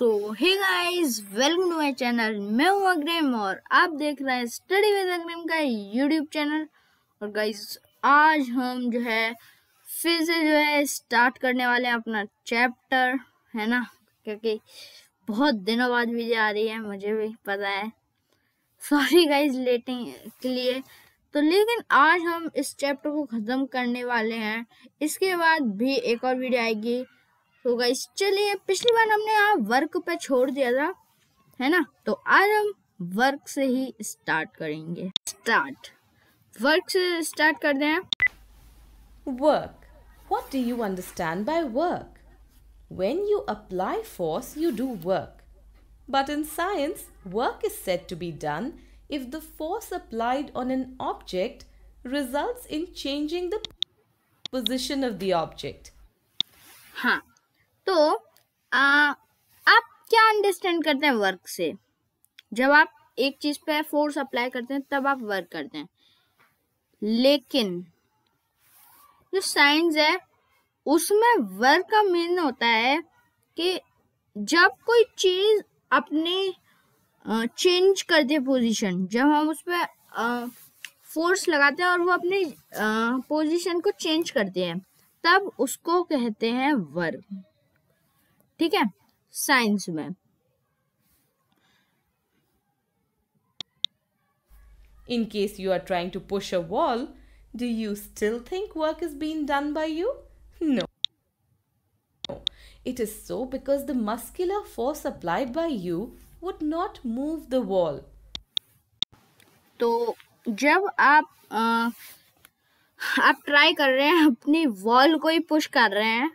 So hey guys welcome to my channel मैं हूं अग्रेम और आप देख रहे हैं स्टडी विद अग्रेम का यूट्यूब चैनल और गाइस आज हम जो है फिर से जो है स्टार्ट करने वाले हैं अपना चैप्टर है ना क्योंकि बहुत दिनों बाद वीडियो आ रही है मुझे भी पता है सॉरी गाइस लेटिंग के लिए तो लेकिन आज हम इस चैप्टर को ख़त्म करने वाले हैं इसके बाद भी एक और वीडियो आएगी तो गाइस चलिए पिछली बार हमने यहाँ वर्क पे छोड़ दिया था है ना तो आज हम वर्क से ही स्टार्ट करेंगे स्टार्ट वर्क से स्टार्ट कर हैं work what do you understand by work when you apply force you do work but in science work is said to be done if the force applied on an object result in changing the position of the object हाँ तो आ, आप क्या understand करते हैं work से जब आप एक चीज पे फोर्स अप्लाई करते हैं तब आप वर्क करते हैं लेकिन जो साइंस है उसमें वर्क का मीन होता है कि जब कोई चीज अपने चेंज कर दे पोजीशन जब हम उस पर फोर्स लगाते हैं और वो अपनी पोजीशन को चेंज करते हैं तब उसको कहते हैं वर्क ठीक है साइंस में In case you are trying to push a wall, do you still think work is being done by you? No. It is so because the muscular force applied by you would not move the wall. तो जब आप आ, आप try कर रहे हैं अपनी wall को ही push कर रहे हैं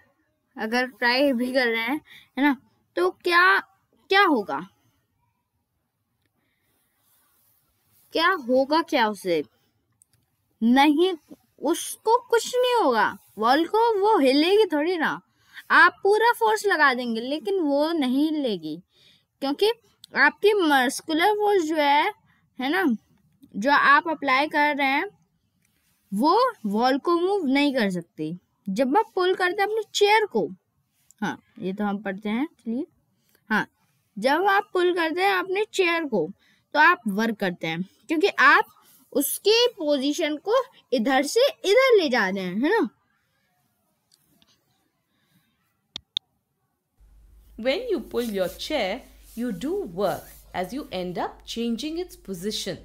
अगर ट्राई भी कर रहे हैं है ना तो क्या क्या होगा क्या होगा क्या उसे नहीं उसको कुछ नहीं होगा वॉल को वो हिलेगी थोड़ी ना आप पूरा फोर्स लगा देंगे लेकिन वो नहीं हिलेगी क्योंकि आपकी मस्कुलर फोर्स जो है है ना जो आप अप्लाई कर रहे हैं वो वॉल को मूव नहीं कर सकती जब आप पुल करते हैं अपनी चेयर को हाँ ये तो हम पढ़ते हैं चलिए हाँ जब आप पुल करते हैं अपने चेयर को तो आप वर्क करते हैं क्योंकि आप उसकी पोजीशन को इधर से इधर ले जा रहे हैं है ना When you pull your chair, you do work as you end up changing its position.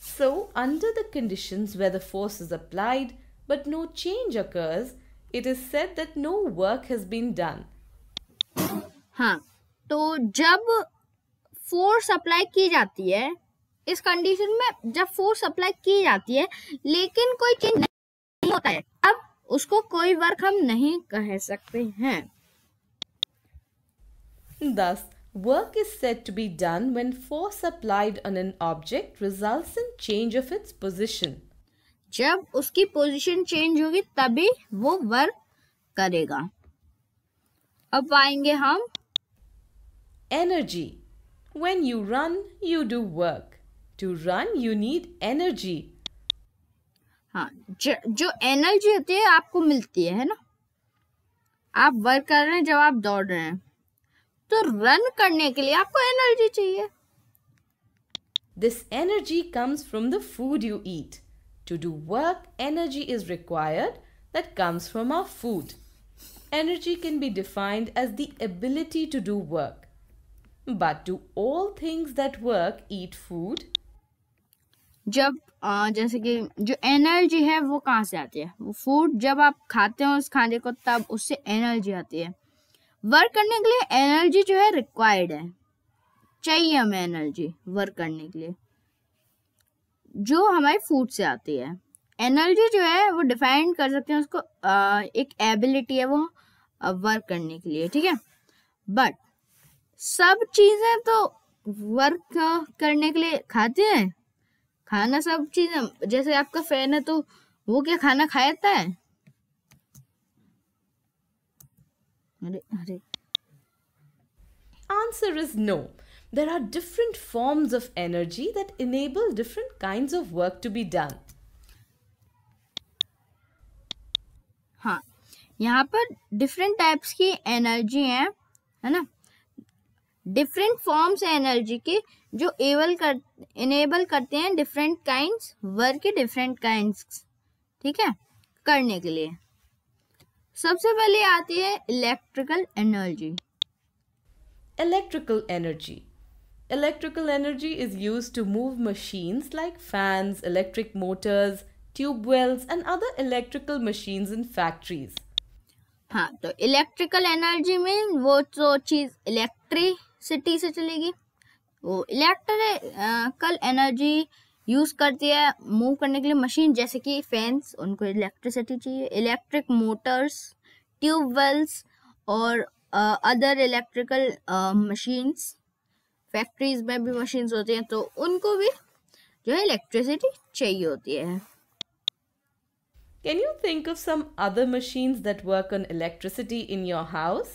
So, under the conditions where the force is applied, but no change occurs, it is said that no work has been done. हाँ तो जब force apply की जाती है इस condition में जब force apply की जाती है लेकिन कोई चेंज नहीं होता है अब उसको कोई वर्क हम नहीं कह सकते हैं Thus, work is said to be done when force applied on an object results in change of its position. जब उसकी पोजीशन चेंज होगी तभी वो वर्क करेगा अब आएंगे हम energy when you run you do work to run you need energy हाँ ज, जो एनर्जी होती है आपको मिलती है, है ना आप वर्क कर रहे हैं जब आप दौड़ रहे हैं तो रन करने के लिए आपको एनर्जी चाहिए this energy comes from the food you eat To do work, energy is required that comes from our food. Energy can be defined as the ability to do work. But do all things that work eat food? जब आ, जैसे कि जो energy है वो कहाँ से आती है वो फूड जब आप खाते हो उस खाने को तब उससे एनर्जी आती है वर्क करने के लिए एनर्जी जो है रिक्वायर्ड है चाहिए हमें एनर्जी वर्क करने के लिए जो हमारे फूड से आती है एनर्जी जो है वो डिफाइन कर सकते हैं उसको आ, एक एबिलिटी है वो वर्क करने के लिए ठीक है बट सब चीज़ें तो वर्क करने के लिए खाते हैं खाना सब चीज़ें जैसे आपका फैन है तो वो क्या खाना खा जाता है अरे अरे answer is no there are different forms of energy that enable different kinds of work to be done. हाँ यहाँ पर डिफरेंट टाइप्स की एनर्जी है है ना डिफरेंट फॉर्म्स है एनर्जी की जो एबल कर इनेबल करते हैं डिफरेंट काइंड्स वर्क के डिफरेंट काइंड्स ठीक है करने के लिए सबसे पहले आती है electrical energy electrical energy Electrical energy is used to move machines like fans, electric motors, tube wells, and other electrical machines in factories. हाँ तो electrical energy में वो जो चीज electricity से चलेगी वो electrical energy use करती है move करने के लिए machine जैसे कि fans उनको electricity चाहिए electric motors, tube wells or other electrical machines factories में भी मशीन होती हैं तो उनको भी जो है इलेक्ट्रिसिटी चाहिए होती है can you think of some other machines that work on electricity in your house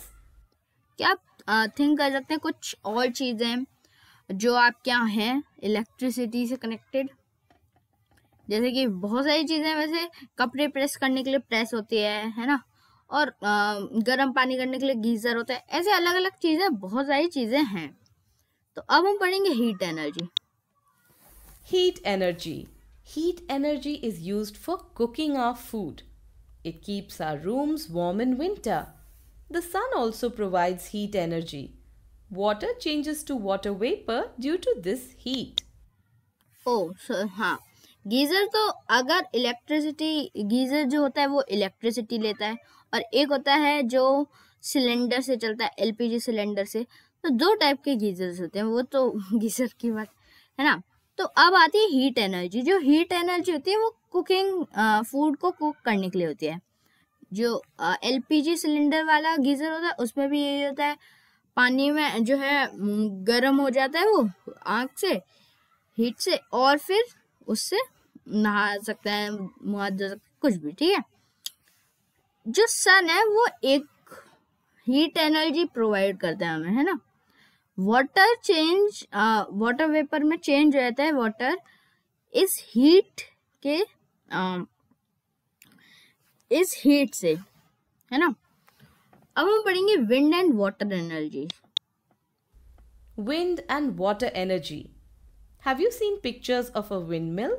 क्या आप थिंक कर सकते हैं कुछ और चीज़ें जो आपके यहाँ हैं इलेक्ट्रिसिटी से कनेक्टेड जैसे कि बहुत सारी चीज़ें वैसे कपड़े प्रेस करने के लिए प्रेस होती है है ना और गर्म पानी करने के लिए गीज़र होता है ऐसे अलग अलग चीज़ें बहुत सारी चीज़ें हैं तो अब हम पढ़ेंगे heat energy heat energy heat energy is use for cooking our food it keeps our rooms warm in winter the sun also provides heat energy Water changes to water vapour due to this heat oh so, हाँ geyser तो अगर electricity geyser जो होता है वो electricity लेता है और एक होता है जो सिलेंडर से चलता है एलपीजी सिलेंडर से तो दो टाइप के गीजर्स होते हैं वो तो गीजर की बात है ना तो अब आती है हीट एनर्जी जो हीट एनर्जी होती है वो कुकिंग फूड को कुक करने के लिए होती है जो एलपीजी सिलेंडर वाला गीजर होता है उसमें भी यही होता है पानी में जो है गर्म हो जाता है वो आग से हीट से और फिर उससे नहा सकते हैं मुँह जा सकते हैं कुछ भी ठीक है जो सन है वो एक हीट एनर्जी प्रोवाइड करता है हमें है ना वाटर चेंज वाटर वेपर में चेंज रहता है वाटर इस हीट के uh, इस हीट से है ना अब हम पढ़ेंगे wind and water energy wind and water energy have you seen pictures of a wind mill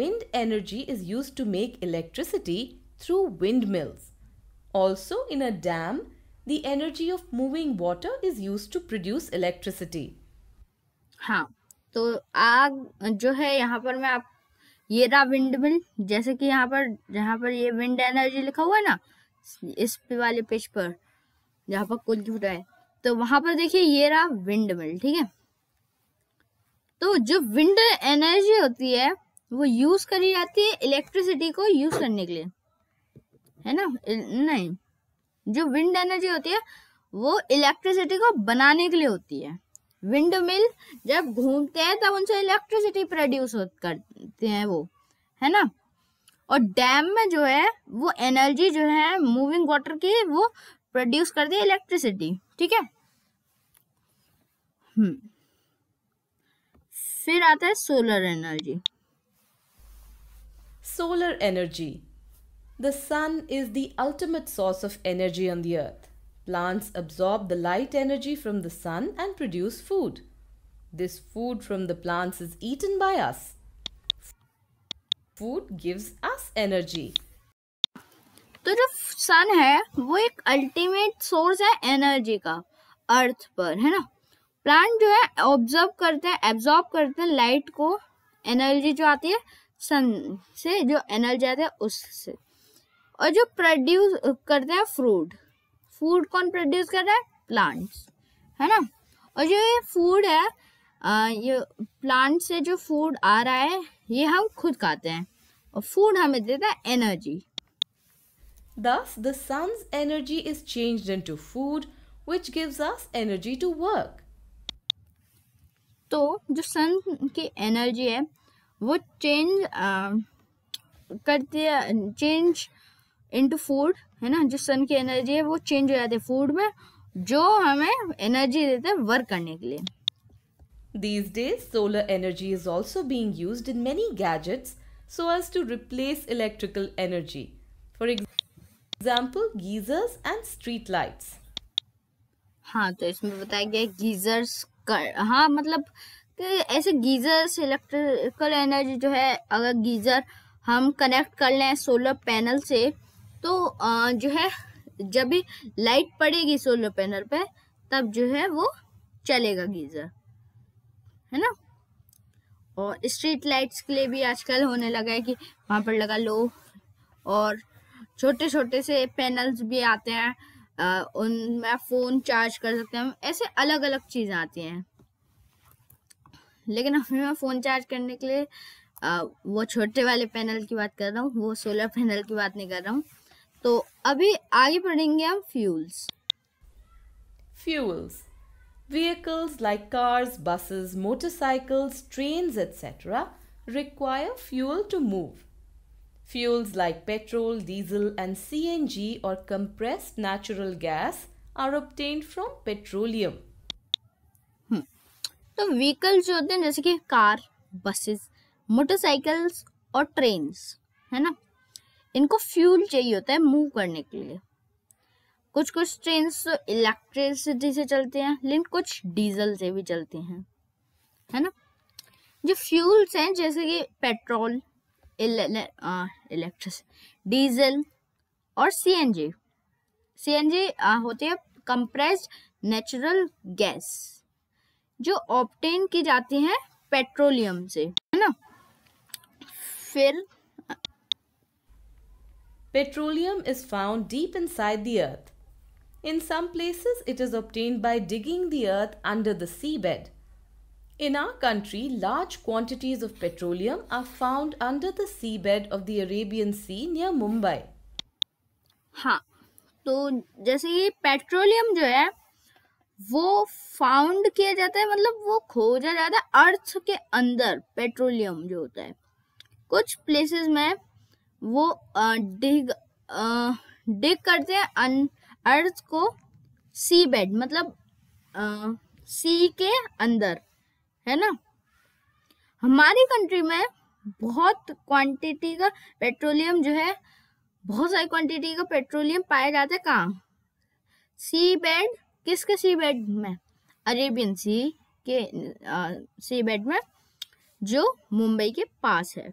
wind energy is use to make electricity through wind mills also in a dam the energy of moving water is used to produce electricity. हाँ तो आग जो है यहाँ पर मैं आप ये रहा विंड मिल जैसे कि यहाँ पर यहाँ पर ये विंड एनर्जी लिखा हुआ है ना इस वाले पेज पर जहाँ पर कुछ छुटा है तो वहां पर देखिए ये रहा विंड मिल ठीक है तो जो विंड एनर्जी होती है वो यूज करी जाती है इलेक्ट्रिसिटी को यूज करने के लिए है ना नहीं जो विंड एनर्जी होती है वो इलेक्ट्रिसिटी को बनाने के लिए होती है विंड मिल जब घूमते हैं तब उनसे इलेक्ट्रिसिटी प्रोड्यूस करते हैं वो है ना और डैम में जो है वो एनर्जी जो है मूविंग वाटर की वो प्रोड्यूस करती है इलेक्ट्रिसिटी ठीक है हम्म। फिर आता है solar energy solar energy The sun is the ultimate source of energy on the earth. Plants absorb the light energy from the sun and produce food. This food from the plants is eaten by us. Food gives us energy. तो जो सन है वो एक ultimate source है energy का अर्थ पर है ना प्लांट जो है ऑब्जर्व करते हैं एब्जॉर्ब करते हैं लाइट को एनर्जी जो आती है सन से जो एनर्जी आती है उससे और जो प्रोड्यूस करते हैं फ्रूट फूड कौन प्रोड्यूस कर रहा है प्लांट्स है ना और जो ये फूड है आ, ये प्लांट से जो फूड आ रहा है ये हम खुद खाते हैं और फूड हमें देता है energy the sun's energy is change into food which gives us energy to work तो जो सन की एनर्जी है वो चेंज करती है चेंज इन टू फूड है ना जो सन की एनर्जी है वो चेंज हो जाती है फूड में जो हमें एनर्जी देते हैं वर्क करने के लिए these days solar energy is also being use in many gadgets so as to replace electrical energy for example geysers and street lights हाँ तो इसमें बताया गया गीजर्स कर हाँ मतलब कि ऐसे गीजर्स इलेक्ट्रिकल एनर्जी जो है अगर गीजर हम कनेक्ट कर लें सोलर पैनल से तो आ, जो है जब भी लाइट पड़ेगी सोलर पैनल पे तब जो है वो चलेगा गीज़र है ना और स्ट्रीट लाइट्स के लिए भी आजकल होने लगा है कि वहां पर लगा लो और छोटे छोटे से पैनल्स भी आते हैं उनमें फ़ोन चार्ज कर सकते हैं ऐसे अलग अलग चीज़ें आती हैं लेकिन हमें फ़ोन चार्ज करने के लिए आ, वो छोटे वाले पैनल की बात कर रहा हूँ वो सोलर पैनल की बात नहीं कर रहा हूँ तो अभी आगे पढ़ेंगे हम fuels fuels vehicles like cars, buses, motorcycles, trains, etc. require fuel to move. Fuels like petrol, diesel and CNG or compressed natural gas are obtained from petroleum. तो व्हीकल जो होते हैं जैसे कि कार बसेस मोटरसाइकिल्स और trains है ना इनको फ्यूल चाहिए होता है मूव करने के लिए कुछ कुछ ट्रेन तो इलेक्ट्रिसिटी से चलते हैं लेकिन कुछ डीजल से भी चलते हैं है ना जो फ्यूल्स हैं जैसे कि पेट्रोल इलेक्ट्रिस डीजल और सीएनजी सीएनजी होते हैं कंप्रेस्ड नेचुरल गैस जो ऑप्टेन की जाती है पेट्रोलियम से है ना फिर Petroleum is found deep inside the earth. In some places, it is obtained by digging the earth under the seabed. In our country, large quantities of petroleum are found under the seabed of the Arabian Sea near Mumbai. हाँ तो जैसे ये petroleum जो है वो found किया जाता है मतलब वो खोजा जाता है अर्थ के अंदर पेट्रोलियम जो होता है कुछ प्लेसेस में वो डिग डिग करते हैं अन अर्थ को सी बेड मतलब आ, सी के अंदर है ना हमारी कंट्री में बहुत क्वांटिटी का पेट्रोलियम जो है बहुत सारी क्वांटिटी का पेट्रोलियम पाया जाता है कहाँ सी बेड किसके सी बेड में अरेबियन सी के आ, सी बेड में जो मुंबई के पास है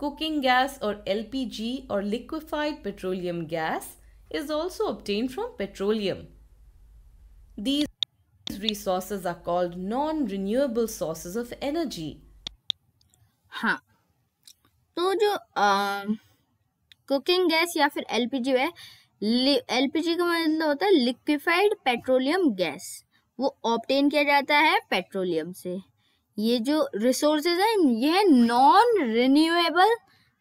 कुकिंग गैस और एल पी जी और liquefied petroleum gas is also obtain from petroleum these resources are called non renewable sources of energy हाँ तो जो कुकिंग गैस या फिर एल पी जी है एल पी जी का मतलब होता है लिक्विफाइड पेट्रोलियम गैस वो ऑप्टेन किया जाता है पेट्रोलियम से ये जो रिसोर्सेज है ये है non renewable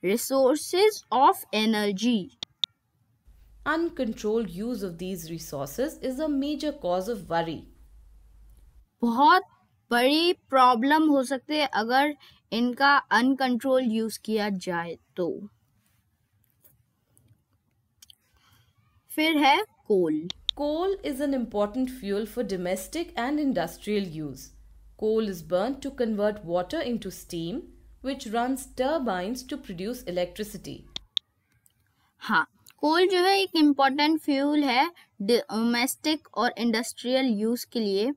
resources of energy uncontrolled use of these resources is a major cause of worry बहुत बड़ी प्रॉब्लम हो सकती है अगर इनका अनकंट्रोल यूज किया जाए तो फिर है coal coal is an important fuel for domestic and industrial use Coal is burnt to convert water into steam, which runs turbines to produce electricity. हाँ कोल जो है एक इम्पॉर्टेंट फ्यूल है डोमेस्टिक और इंडस्ट्रियल यूज के लिए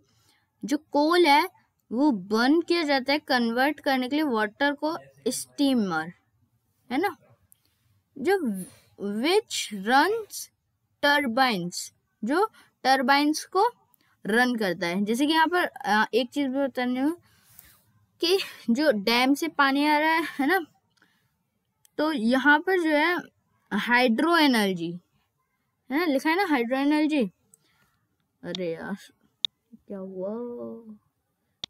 जो कोल है वो बर्न किया जाता है कन्वर्ट करने के लिए वाटर को स्टीमर है ना जो विच रन टर्बाइंस जो टर्बाइंस को रन करता है जैसे कि यहाँ पर एक चीज़ भी बताने हूँ कि जो डैम से पानी आ रहा है है ना तो यहाँ पर जो है हाइड्रो एनर्जी है ना लिखा है ना हाइड्रो एनर्जी अरे यार क्या हुआ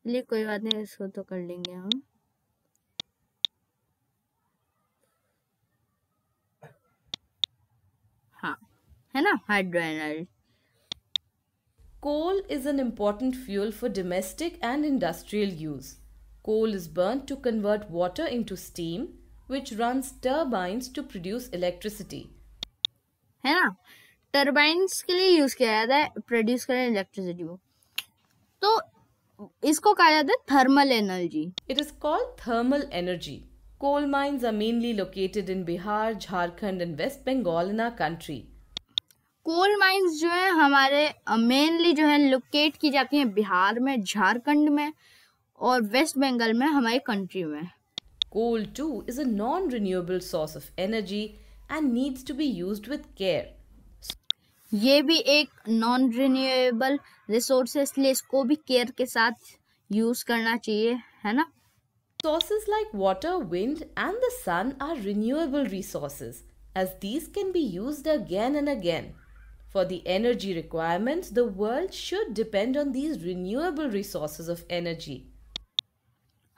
चलिए कोई बात नहीं इसको तो कर लेंगे हम हाँ है ना hydro energy Coal is an important fuel for domestic and industrial use. Coal is burnt to convert water into steam, which runs turbines to produce electricity. है ना टर्बाइंस के लिए यूज़ किया जाता है प्रोड्यूस करने इलेक्ट्रिसिटी को तो इसको कहा जाता है thermal energy it is called thermal energy coal mines are mainly located in Bihar Jharkhand and West Bengal in our country coal mines जो है हमारे मेनली जो है लोकेट की जाती हैं बिहार में झारखंड में और वेस्ट बंगाल में हमारी कंट्री में coal too is a non renewable source of energy and needs to be used with care ये भी एक नॉन रिन्यूएबल रिसोर्स है इसलिए इसको भी केयर के साथ यूज करना चाहिए है ना Sources like water, wind, and the sun are renewable resources, as these can be used again and again. For the energy requirements, the world should depend on these renewable resources of energy.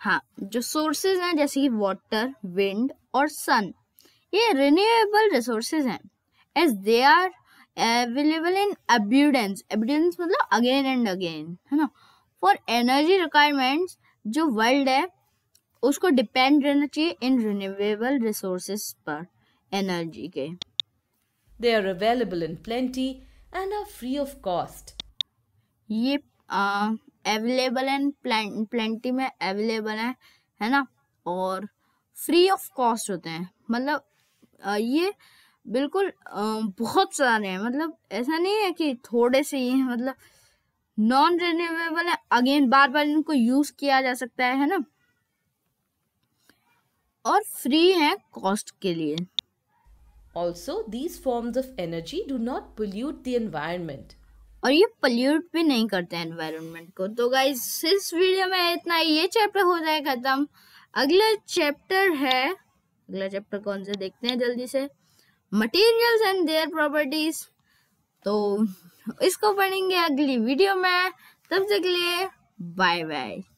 हाँ जो sources हैं जैसे कि water wind और sun ये renewable resources हैं as they are available in abundance abundance मतलब again and again है ना फॉर एनर्जी रिक्वायरमेंट्स जो वर्ल्ड है उसको डिपेंड रहना चाहिए इन रिन्यूएबल रिसोर्सेज पर एनर्जी के They are available in plenty and are free of cost. ये अवेलेबल एंड प्लेंटी में अवेलेबल है है ना और फ्री ऑफ कॉस्ट होते हैं मतलब uh, ये बिल्कुल आ, बहुत सारे हैं मतलब ऐसा नहीं है कि थोड़े से ही हैं मतलब नॉन रिन्यूएबल है अगेन बार बार इनको यूज किया जा सकता है है ना और फ्री है कॉस्ट के लिए also these forms of energy do not pollute the environment और ये पोल्यूट भी नहीं करते एनवायरमेंट को तो गाइज इस वीडियो में इतना ये चैप्टर हो जाए ख़त्म अगला चैप्टर है अगला चैप्टर कौन से देखते हैं जल्दी से मटेरियल्स एंड देयर प्रॉपर्टीज तो इसको पढ़ेंगे अगली वीडियो में तब तक के लिए बाय बाय